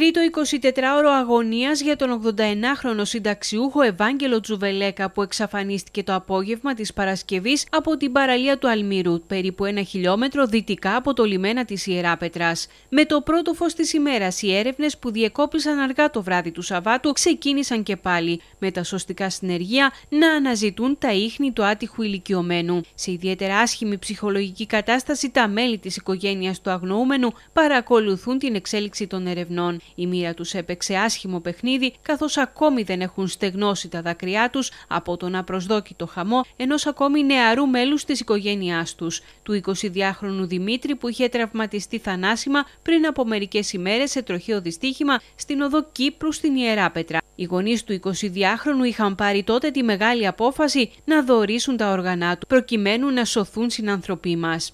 Τρίτο 24ωρο αγωνίας για τον 89χρονο συνταξιούχο Ευάγγελο Τζουβελέκα που εξαφανίστηκε το απόγευμα της Παρασκευής από την παραλία του Αλμύρου, περίπου ένα χιλιόμετρο δυτικά από το λιμένα της Ιεράπετρα. Με το πρώτο φως της ημέρας, οι έρευνες που διεκόπησαν αργά το βράδυ του Σαββάτου ξεκίνησαν και πάλι, με τα σωστικά συνεργεία να αναζητούν τα ίχνη του άτυχου ηλικιωμένου. Σε ιδιαίτερα άσχημη ψυχολογική κατάσταση, τα μέλη της οικογένειας του αγνοούμενου παρακολουθούν την εξέλιξη των ερευνών. Η μοίρα τους έπαιξε άσχημο παιχνίδι καθώς ακόμη δεν έχουν στεγνώσει τα δάκρυά τους από τον απροσδόκητο χαμό ενός ακόμη νεαρού μέλους της οικογένειάς τους, του 22χρονου Δημήτρη που είχε τραυματιστεί θανάσιμα πριν από μερικές ημέρες σε τροχαίο δυστύχημα στην οδό Κύπρου στην Ιεράπετρα. Οι γονείς του 22χρονου είχαν πάρει τότε τη μεγάλη απόφαση να δωρήσουν τα όργανά του προκειμένου να σωθούν συνανθρωποί μας.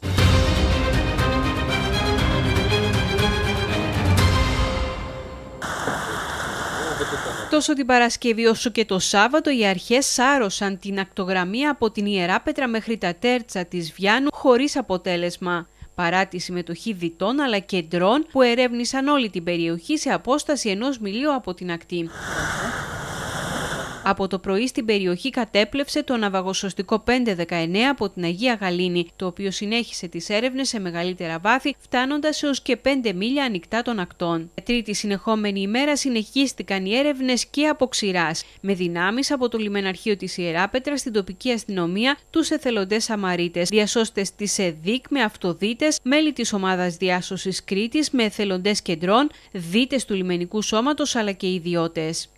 Τόσο την Παρασκευή όσο και το Σάββατο οι αρχές σάρωσαν την ακτογραμμία από την Ιερά Πέτρα μέχρι τα τέρτσα της Βιάνου χωρίς αποτέλεσμα παρά τη συμμετοχή διτών αλλά και ντρών που ερεύνησαν όλη την περιοχή σε απόσταση ενός μιλίου από την ακτή. Από το πρωί στην περιοχή κατέπλευσε το ναυαγοσωστικό 519 από την Αγία Γαλήνη, το οποίο συνέχισε τις έρευνες σε μεγαλύτερα βάθη, φτάνοντας έως και 5 μίλια ανοιχτά των ακτών. Τρίτη συνεχόμενη ημέρα συνεχίστηκαν οι έρευνες και από ξηράς, με δυνάμεις από το λιμεναρχείο της Ιεράπετρα στην τοπική αστυνομία, τους εθελοντές Σαμαρίτες, διασώστες της ΕΔΙΚ με αυτοδίτες, μέλη της ομάδας διάσωσης Κρήτης με εθελοντές κεντρών, δίτες του λιμενικού σώματος αλλά και ιδιώτες.